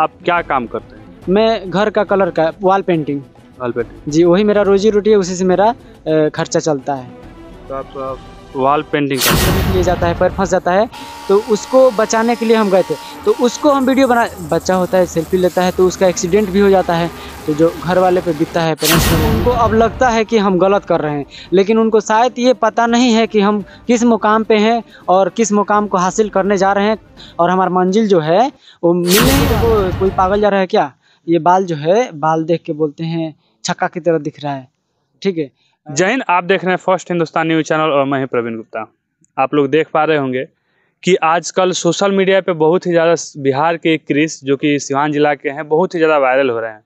आप क्या काम करते हैं मैं घर का कलर का वॉल पेंटिंग वॉल पेंटिंग जी वही मेरा रोजी रोटी है उसी से मेरा खर्चा चलता है तो आप, आप वॉल पेंटिंग लिए जाता है पैर फंस जाता है तो उसको बचाने के लिए हम गए थे तो उसको हम वीडियो बना बच्चा होता है सेल्फी लेता है तो उसका एक्सीडेंट भी हो जाता है तो जो घर वाले पे बीतता है पेरेंट्स उनको अब लगता है कि हम गलत कर रहे हैं लेकिन उनको शायद ये पता नहीं है कि हम किस मुकाम पे हैं और किस मुकाम को हासिल करने जा रहे हैं और हमारा मंजिल जो है वो मिलने को, कोई पागल जा रहा है क्या ये बाल जो है बाल देख के बोलते हैं छक्का की तरह दिख रहा है ठीक है जय हिंद आप देख रहे हैं फर्स्ट हिंदुस्तान न्यूज चैनल और मैं प्रवीण गुप्ता आप लोग देख पा रहे होंगे कि आजकल सोशल मीडिया पे बहुत ही ज़्यादा बिहार के क्रिस जो कि सिवान जिला के हैं बहुत ही ज़्यादा वायरल हो रहे हैं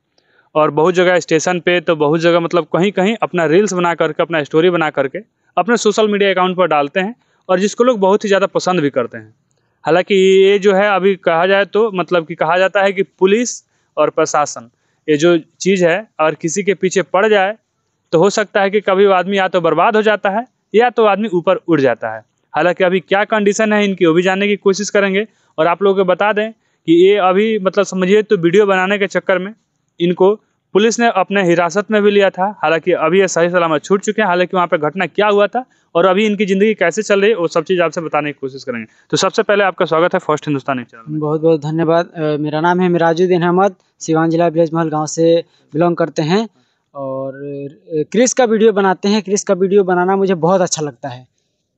और बहुत जगह स्टेशन पे तो बहुत जगह मतलब कहीं कहीं अपना रील्स बना करके अपना स्टोरी बना करके अपने सोशल मीडिया अकाउंट पर डालते हैं और जिसको लोग बहुत ही ज़्यादा पसंद भी करते हैं हालाँकि ये जो है अभी कहा जाए तो मतलब कि कहा जाता है कि पुलिस और प्रशासन ये जो चीज़ है अगर किसी के पीछे पड़ जाए तो हो सकता है कि कभी आदमी या तो बर्बाद हो जाता है या तो आदमी ऊपर उड़ जाता है हालांकि अभी क्या कंडीशन है इनकी वो भी जानने की कोशिश करेंगे और आप लोगों को बता दें कि ये अभी मतलब समझिए तो वीडियो बनाने के चक्कर में इनको पुलिस ने अपने हिरासत में भी लिया था हालांकि अभी ये सही सलामत छूट चुके हैं हालांकि वहाँ पर घटना क्या हुआ था और अभी इनकी ज़िंदगी कैसे चल रही है वो सब चीज़ आपसे बताने की कोशिश करेंगे तो सबसे पहले आपका स्वागत है फर्स्ट हिंदुस्तानी चैनल बहुत बहुत धन्यवाद मेरा नाम है मिराजुद्दीन अहमद सिवान जिला विलेज महल गाँव से बिलोंग करते हैं और क्रिस का वीडियो बनाते हैं क्रिस का वीडियो बनाना मुझे बहुत अच्छा लगता है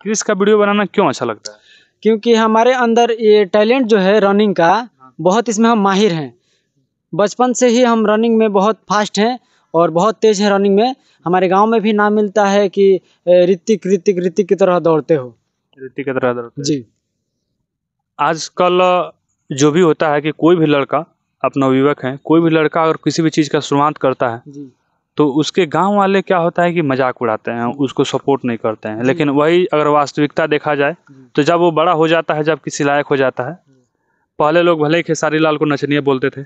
क्रिस का वीडियो बनाना क्यों अच्छा लगता है क्योंकि हमारे अंदर ये टैलेंट जो है रनिंग का बहुत इसमें हम माहिर हैं बचपन से ही हम रनिंग में बहुत फास्ट हैं और बहुत तेज़ है रनिंग में हमारे गांव में भी नाम मिलता है कि ऋतिक ऋतिक ऋतिक की तरह दौड़ते हो ऋतिक की तरह दौड़ते जी आजकल जो भी होता है कि कोई भी लड़का अपना युवक है कोई भी लड़का अगर किसी भी चीज़ का शुरुआत करता है तो उसके गांव वाले क्या होता है कि मजाक उड़ाते हैं उसको सपोर्ट नहीं करते हैं लेकिन वही अगर वास्तविकता देखा जाए तो जब वो बड़ा हो जाता है जब किसी लायक हो जाता है पहले लोग भले ही खेसारी लाल को नचनिया बोलते थे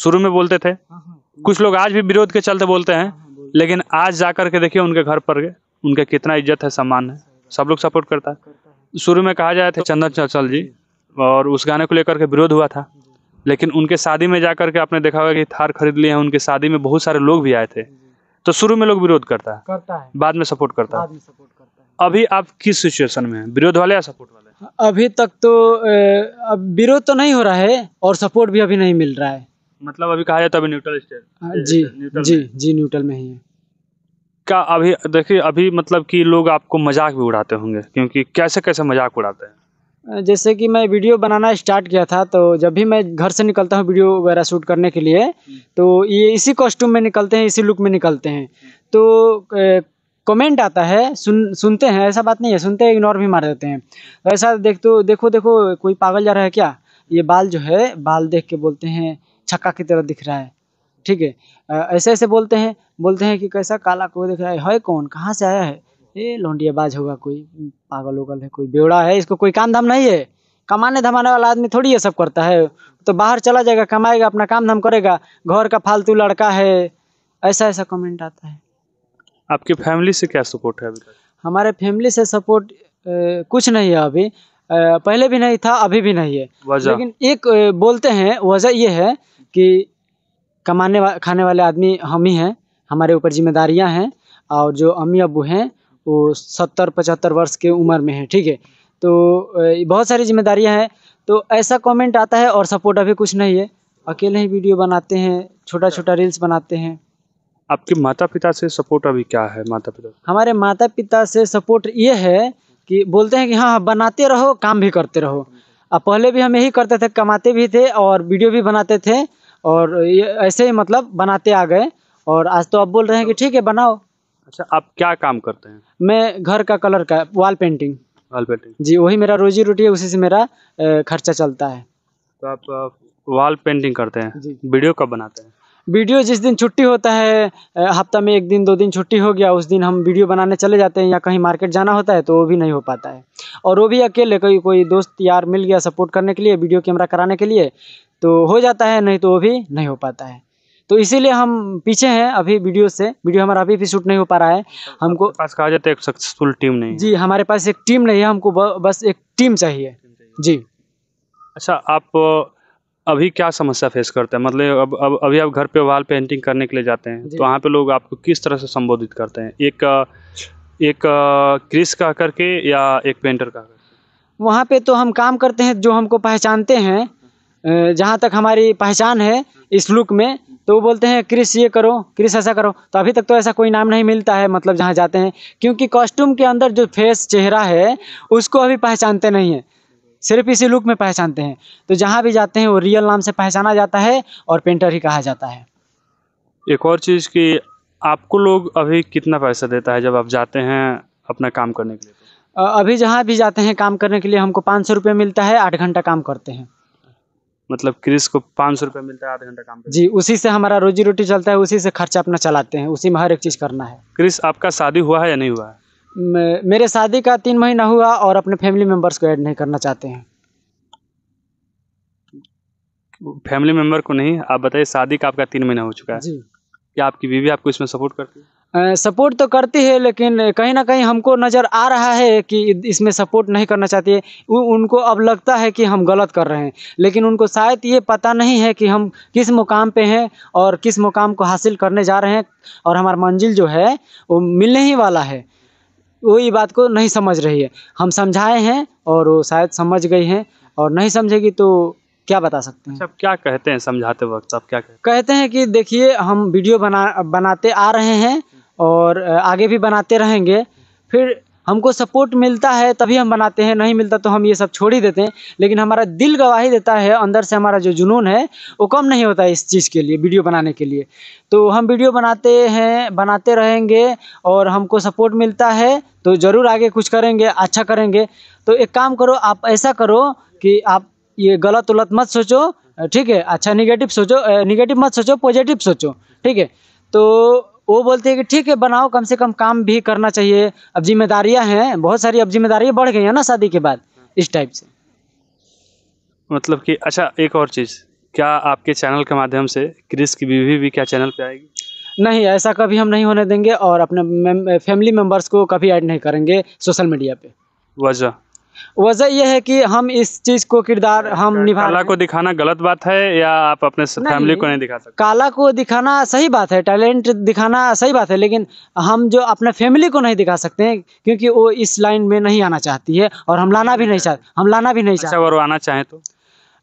शुरू में बोलते थे हाँ, हाँ, कुछ लोग आज भी विरोध के चलते बोलते हैं हाँ, लेकिन आज जा के देखिए उनके घर पर गए उनका कितना इज्जत है सम्मान है सब लोग सपोर्ट करता है शुरू में कहा जाए थे तो, चंदन चंचल जी और उस गाने को लेकर के विरोध हुआ था लेकिन उनके शादी में जा करके आपने देखा होगा कि थार खरीद लिए हैं उनके शादी में बहुत सारे लोग भी आए थे तो शुरू में लोग विरोध करता है करता है बाद में सपोर्ट करता है सपोर्ट करता है अभी आप किस सिचुएशन में हैं विरोध वाले या सपोर्ट वाले अभी तक तो विरोध तो नहीं हो रहा है और सपोर्ट भी अभी नहीं मिल रहा है मतलब अभी कहा जाता तो है अभी न्यूट्रल स्टेट हाँ, जी जी जी न्यूट्रल में ही है क्या अभी देखिए अभी मतलब कि लोग आपको मजाक भी उड़ाते होंगे क्योंकि कैसे कैसे मजाक उड़ाते हैं जैसे कि मैं वीडियो बनाना स्टार्ट किया था तो जब भी मैं घर से निकलता हूँ वीडियो वगैरह शूट करने के लिए हम्म। तो ये इसी कॉस्ट्यूम में निकलते हैं इसी लुक में निकलते हैं तो कमेंट आता है सुन सुनते हैं ऐसा बात नहीं है सुनते हैं इग्नोर भी मार देते हैं तो ऐसा देख तो देखो देखो कोई पागल जा रहा है क्या ये बाल जो है बाल देख के बोलते हैं छक्का की तरह दिख रहा है ठीक है ऐसे ऐसे बोलते हैं बोलते हैं कि कैसा काला को दिख रहा है है कौन कहाँ से आया है ये लौंडियाबाज होगा कोई पागल उगल है कोई बेवड़ा है इसको कोई काम धाम नहीं है कमाने धमाने वाला आदमी थोड़ी ये सब करता है तो बाहर चला जाएगा कमाएगा अपना काम धाम करेगा घर का फालतू लड़का है ऐसा ऐसा कमेंट आता है आपकी फैमिली से क्या सपोर्ट है अभी हमारे फैमिली से सपोर्ट कुछ नहीं है अभी पहले भी नहीं था अभी भी नहीं है लेकिन एक बोलते हैं वजह ये है कि कमाने वा, खाने वाले आदमी हम ही हैं हमारे ऊपर जिम्मेदारियां हैं और जो अम्मी अबू हैं वो सत्तर पचहत्तर वर्ष के उम्र में है ठीक है तो बहुत सारी जिम्मेदारियाँ हैं तो ऐसा कमेंट आता है और सपोर्ट अभी कुछ नहीं है अकेले ही वीडियो बनाते हैं छोटा छोटा रील्स बनाते हैं आपके माता पिता से सपोर्ट अभी क्या है माता पिता हमारे माता पिता से सपोर्ट ये है कि बोलते हैं कि हाँ, हाँ बनाते रहो काम भी करते रहो अब पहले भी हम यही करते थे कमाते भी थे और वीडियो भी बनाते थे और ऐसे ही मतलब बनाते आ गए और आज तो आप बोल रहे हैं कि ठीक है बनाओ अच्छा आप क्या काम करते हैं मैं घर का कलर का वॉल पेंटिंग वॉल पेंटिंग जी वही मेरा रोजी रोटी है उसी से मेरा खर्चा चलता है तो आप वॉल पेंटिंग करते हैं जी। वीडियो कब बनाते हैं वीडियो जिस दिन छुट्टी होता है हफ्ता में एक दिन दो दिन छुट्टी हो गया उस दिन हम वीडियो बनाने चले जाते हैं या कहीं मार्केट जाना होता है तो वो भी नहीं हो पाता है और वो भी अकेले कोई कोई दोस्त यार मिल गया सपोर्ट करने के लिए वीडियो कैमरा कराने के लिए तो हो जाता है नहीं तो वो भी नहीं हो पाता है तो इसीलिए हम पीछे हैं अभी वीडियो से वीडियो हमारा अभी भी शूट नहीं हो पा रहा है हमको पास कहा जाता है एक सक्सेसफुल टीम नहीं जी हमारे पास एक टीम नहीं है हमको बस एक टीम चाहिए जी अच्छा आप अभी क्या समस्या फेस करते हैं मतलब अब अब अभी आप घर पे वॉल पेंटिंग करने के लिए जाते हैं तो वहाँ पे लोग आपको किस तरह से संबोधित करते हैं एक एक क्रिस कह करके या एक पेंटर कह करके वहाँ पे तो हम काम करते हैं जो हमको पहचानते हैं जहाँ तक हमारी पहचान है इस लुक में तो वो बोलते हैं क्रिस ये करो क्रिस ऐसा करो तो अभी तक तो ऐसा कोई नाम नहीं मिलता है मतलब जहाँ जाते हैं क्योंकि कॉस्ट्यूम के अंदर जो फेस चेहरा है उसको अभी पहचानते नहीं है सिर्फ इसी लुक में पहचानते हैं तो जहाँ भी जाते हैं वो रियल नाम से पहचाना जाता है और पेंटर ही कहा जाता है एक और चीज़ कि आपको लोग अभी कितना पैसा देता है जब आप जाते हैं अपना काम करने के लिए अभी जहाँ भी जाते हैं काम करने के लिए हमको पाँच सौ रुपये मिलता है आठ घंटा काम करते हैं मतलब क्रिस को पाँच सौ रुपया मिलता है आधा घंटा काम जी उसी से हमारा रोजी रोटी चलता है उसी से खर्चा अपना चलाते हैं उसी में हर एक चीज़ करना है क्रिस आपका शादी हुआ है या नहीं हुआ है मेरे शादी का तीन महीना हुआ और अपने फैमिली मेम्बर्स को ऐड नहीं करना चाहते हैं फैमिली मेम्बर को नहीं आप बताइए शादी का आपका तीन महीना हो चुका है जी क्या आपकी बीवी आपको इसमें सपोर्ट करती है सपोर्ट तो करती है लेकिन कहीं ना कहीं हमको नज़र आ रहा है कि इसमें सपोर्ट नहीं करना चाहती है उनको अब लगता है कि हम गलत कर रहे हैं लेकिन उनको शायद ये पता नहीं है कि हम किस मुकाम पे हैं और किस मुकाम को हासिल करने जा रहे हैं और हमारा मंजिल जो है वो मिलने ही वाला है वो ये बात को नहीं समझ रही है हम समझाए हैं और वो शायद समझ गई हैं और नहीं समझेगी तो क्या बता सकते हैं सब अच्छा, क्या कहते हैं समझाते वक्त सब क्या कहते हैं कहते हैं कि देखिए हम वीडियो बना बनाते आ रहे हैं और आगे भी बनाते रहेंगे फिर हमको सपोर्ट मिलता है तभी हम बनाते हैं नहीं मिलता तो हम ये सब छोड़ ही देते हैं लेकिन हमारा दिल गवाही देता है अंदर से हमारा जो जुनून है वो कम नहीं होता है इस चीज़ के लिए वीडियो बनाने के लिए तो हम वीडियो बनाते हैं बनाते रहेंगे और हमको सपोर्ट मिलता है तो ज़रूर आगे कुछ करेंगे अच्छा करेंगे तो एक काम करो आप ऐसा करो कि आप ये गलत उलत मत सोचो ठीक है अच्छा निगेटिव सोचो निगेटिव मत सोचो पॉजिटिव सोचो ठीक है तो वो बोलते हैं कि ठीक है बनाओ कम से कम काम भी करना चाहिए अब जिम्मेदारियां हैं बहुत सारी अब जिम्मेदारियां बढ़ गई हैं ना शादी के बाद इस टाइप से मतलब कि अच्छा एक और चीज़ क्या आपके चैनल के माध्यम से क्रिस की बीवी भी क्या चैनल पे आएगी नहीं ऐसा कभी हम नहीं होने देंगे और अपने फैमिली मेम्बर्स को कभी ऐड नहीं करेंगे सोशल मीडिया पे वजह वजह यह है कि हम इस चीज को किरदार हम निभा काला को दिखाना गलत बात है या आप अपने फैमिली को नहीं दिखा सकते काला को दिखाना सही बात है टैलेंट दिखाना सही बात है लेकिन हम जो अपने फैमिली को नहीं दिखा सकते हैं क्योंकि वो इस लाइन में नहीं आना चाहती है और हम लाना भी नहीं चाहते हम लाना भी नहीं अच्छा, चाहते आना चाहें तो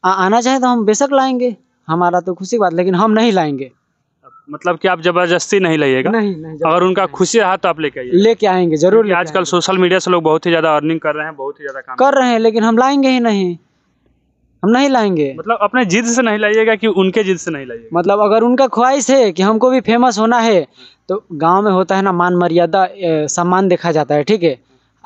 आना चाहें तो हम बेशक लाएंगे हमारा तो खुशी बात लेकिन हम नहीं लाएंगे मतलब कि आप जबरदस्ती नहीं लगेगा नहीं नहीं अगर उनका खुशी रहा तो आप लेके आइए लेके आएंगे जरूर लेके आजकल सोशल मीडिया से लोग बहुत ही ज्यादा अर्निंग कर रहे हैं बहुत ही ज्यादा कर रहे हैं लेकिन हम लाएंगे ही नहीं हम नहीं लाएंगे मतलब अपने जिद से नहीं लाइएगा कि उनके जिद से नहीं लाइए मतलब अगर उनका ख्वाहिश है कि हमको भी फेमस होना है तो गांव में होता है ना मान मर्यादा सम्मान देखा जाता है ठीक है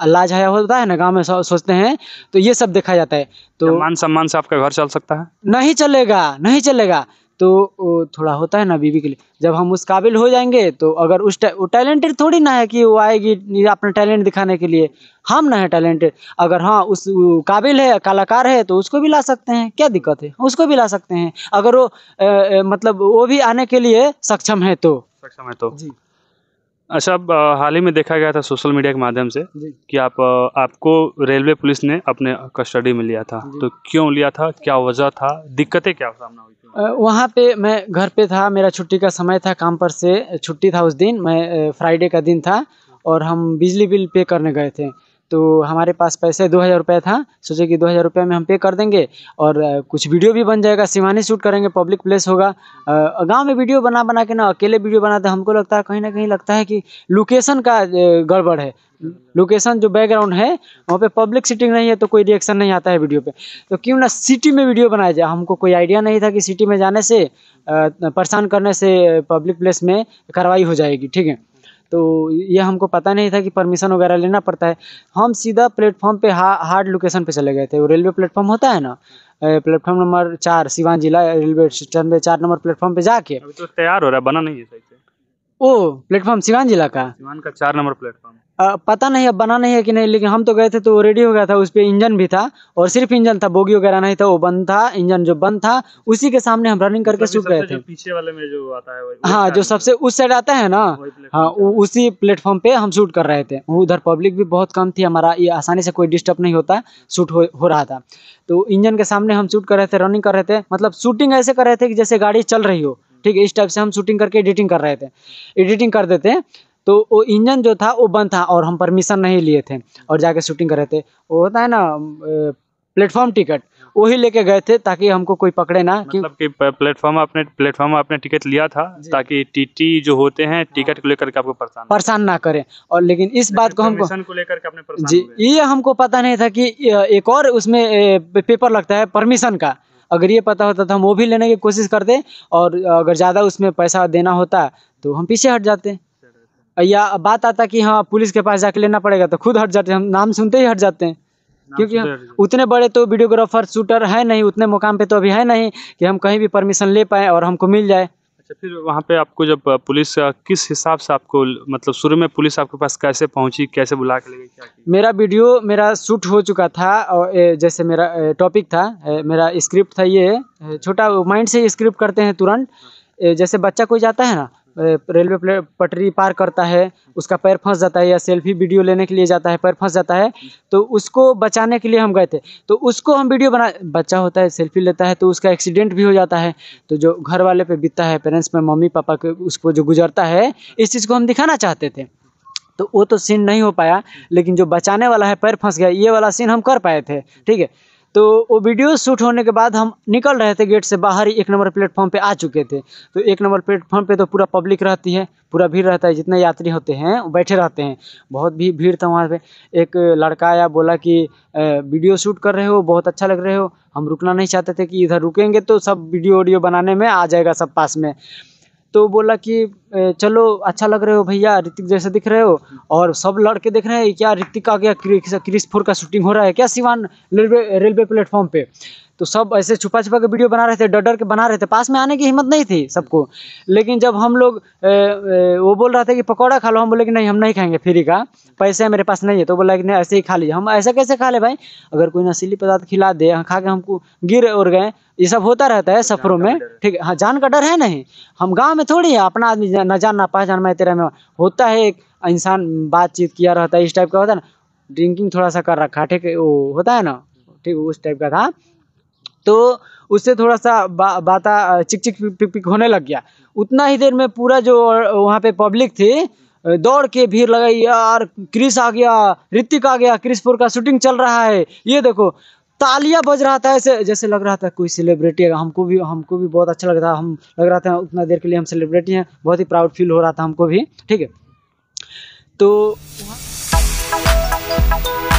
अल्लाह हया होता है ना गांव में सोचते हैं तो ये सब देखा जाता है तो मान सम्मान से आपका घर चल सकता है नहीं चलेगा नहीं चलेगा तो थोड़ा होता है ना बीवी के लिए जब हम उस काबिल हो जाएंगे तो अगर उस टा, टैलेंटेड थोड़ी ना है कि वो आएगी अपना टैलेंट दिखाने के लिए हम ना है टैलेंटेड अगर हाँ उस काबिल है कलाकार है तो उसको भी ला सकते हैं क्या दिक्कत है उसको भी ला सकते हैं अगर वो ए, ए, मतलब वो भी आने के लिए सक्षम है तो सक्षम है तो जी अच्छा अब हाल ही में देखा गया था सोशल मीडिया के माध्यम से कि आप आपको रेलवे पुलिस ने अपने कस्टडी में लिया था तो क्यों लिया था क्या वजह था दिक्कतें क्या सामना हुई वहाँ पे मैं घर पे था मेरा छुट्टी का समय था काम पर से छुट्टी था उस दिन मैं फ्राइडे का दिन था और हम बिजली बिल पे करने गए थे तो हमारे पास पैसे दो हज़ार रुपये था सोचे कि दो हज़ार रुपये में हम पे कर देंगे और कुछ वीडियो भी बन जाएगा सिवानी शूट करेंगे पब्लिक प्लेस होगा गाँव में वीडियो बना बना के ना अकेले वीडियो बनाते हमको लगता है कहीं ना कहीं लगता है कि लोकेशन का गड़बड़ है लोकेशन जो बैकग्राउंड है वहाँ पे पब्लिक सीटिंग नहीं है तो कोई रिएक्शन नहीं आता है वीडियो पे तो क्यों ना सिटी में वीडियो बनाया जाए हमको कोई आइडिया नहीं था कि सिटी में जाने से परेशान करने से पब्लिक प्लेस में कार्रवाई हो जाएगी ठीक है तो ये हमको पता नहीं था कि परमिशन वगैरह लेना पड़ता है हम सीधा प्लेटफॉर्म पे हा, हार्ड लोकेशन पे चले गए थे वो रेलवे प्लेटफॉर्म होता है ना प्लेटफॉर्म नंबर चार सिवान जिला रेलवे स्टेशन पे चार नंबर प्लेटफॉर्म पे जाके अभी तो तैयार हो रहा है बना नहीं है ओ प्लेटफॉर्म सिवान जिला का सिवान का चार नंबर प्लेटफॉर्म पता नहीं अब बना नहीं है कि नहीं लेकिन हम तो गए थे तो वो रेडी हो गया था उस पर इंजन भी था और सिर्फ इंजन था बोगी वगैरह नहीं था वो बंद था इंजन जो बंद था उसी के सामने हम रनिंग करके मतलब सूख गए थे पीछे वाले में जो आता है हाँ जो सबसे उस साइड हाँ, आता है ना हाँ उसी प्लेटफॉर्म पे हम शूट कर रहे थे उधर पब्लिक भी बहुत कम थी हमारा ये आसानी से कोई डिस्टर्ब नहीं होता शूट हो रहा था तो इंजन के सामने हम शूट कर रहे थे रनिंग कर रहे थे मतलब शूटिंग ऐसे कर रहे थे कि जैसे गाड़ी चल रही हो ठीक है इस टाइप से हम शूटिंग करके एडिटिंग कर रहे थे एडिटिंग कर देते तो वो इंजन जो था वो बंद था और हम परमिशन नहीं लिए थे और जाके शूटिंग कर रहे थे वो होता है ना प्लेटफॉर्म टिकट वही लेके गए थे ताकि हमको कोई पकड़े ना मतलब कि प्लेटफॉर्म आपने प्लेटफॉर्म आपने टिकट लिया था ताकि टीटी जो होते हैं टिकट को लेकर के आपको परेशान परेशान ना करें और लेकिन इस लेकिन बात को हमको को लेकर के आपने जी ये हमको पता नहीं था कि एक और उसमें पेपर लगता है परमिशन का अगर ये पता होता तो हम वो भी लेने की कोशिश करते और अगर ज़्यादा उसमें पैसा देना होता तो हम पीछे हट जाते या बात आता कि हाँ पुलिस के पास जाके लेना पड़ेगा तो खुद हट जाते हम नाम सुनते ही हट जाते हैं क्योंकि उतने बड़े तो वीडियोग्राफर शूटर है नहीं उतने मुकाम पे तो अभी है नहीं कि हम कहीं भी परमिशन ले पाए और हमको मिल जाए अच्छा फिर वहाँ पे आपको जब पुलिस किस हिसाब से आपको मतलब शुरू में पुलिस आपके पास कैसे पहुँची कैसे बुला के ले गई क्या की? मेरा वीडियो मेरा शूट हो चुका था और जैसे मेरा टॉपिक था मेरा स्क्रिप्ट था ये छोटा माइंड से स्क्रिप्ट करते हैं तुरंत जैसे बच्चा कोई जाता है ना रेलवे पटरी पार करता है उसका पैर फँस जाता है या सेल्फी वीडियो लेने के लिए जाता है पैर फँस जाता है तो उसको बचाने के लिए हम गए थे तो उसको हम वीडियो बना बच्चा होता है सेल्फी लेता है तो उसका एक्सीडेंट भी हो जाता है तो जो घर वाले पे बीतता है पेरेंट्स में मम्मी पापा के उसको जो गुजरता है इस चीज़ को हम दिखाना चाहते थे तो वो तो सीन नहीं हो पाया लेकिन जो बचाने वाला है पैर फंस गया ये वाला सीन हम कर पाए थे ठीक है तो वो वीडियो शूट होने के बाद हम निकल रहे थे गेट से बाहर ही एक नंबर प्लेटफॉर्म पे आ चुके थे तो एक नंबर प्लेटफॉर्म पे तो पूरा पब्लिक रहती है पूरा भीड़ रहता है जितने यात्री होते हैं बैठे रहते हैं बहुत भी भीड़ था वहाँ पे एक लड़का आया बोला कि वीडियो शूट कर रहे हो बहुत अच्छा लग रहे हो हम रुकना नहीं चाहते थे कि इधर रुकेंगे तो सब वीडियो वीडियो बनाने में आ जाएगा सब पास में तो बोला कि चलो अच्छा लग रहे हो भैया ऋतिक जैसे दिख रहे हो और सब लड़के देख रहे हैं क्या ऋतिक का क्या क्रिस फोर का शूटिंग हो रहा है क्या सिवान रेलवे रेलवे प्लेटफॉर्म पे तो सब ऐसे छुपा छुपा के वीडियो बना रहे थे डर डर के बना रहे थे पास में आने की हिम्मत नहीं थी सबको लेकिन जब हम लोग ए, ए, वो बोल रहा था कि पकौड़ा खा लो हम बोले कि नहीं हम नहीं खाएंगे फ्री का पैसे मेरे पास नहीं है तो बोला कि नहीं ऐसे ही खा लीजिए हम ऐसे कैसे खा ले भाई अगर कोई नशीली पदार्थ खिला दे खा के हमको गिर और गए ये सब होता रहता है सफरों में ठीक है हाँ जान का डर है नहीं हम गाँव में थोड़ी है अपना आदमी तेरा न जान ना पहचान मैं तेरा में होता है एक इंसान बातचीत किया रहता है इस टाइप का होता है ना ड्रिंकिंग थोड़ा सा कर रखा ठीक है वो होता है ना ठीक उस टाइप का था तो उससे थोड़ा सा बा, बाता चिक चिक पिक पिक होने लग गया उतना ही देर में पूरा जो वहाँ पे पब्लिक थी दौड़ के भीड़ लगाई यार क्रिस आ गया ऋतिक आ गया क्रिसपुर का शूटिंग चल रहा है ये देखो तालियां बज रहा था ऐसे जैसे लग रहा था कोई सेलिब्रिटी है हमको भी हमको भी बहुत अच्छा लग रहा था हम लग रहा था उतना देर के लिए हम सेलिब्रिटी हैं बहुत ही प्राउड फील हो रहा था हमको भी ठीक है तो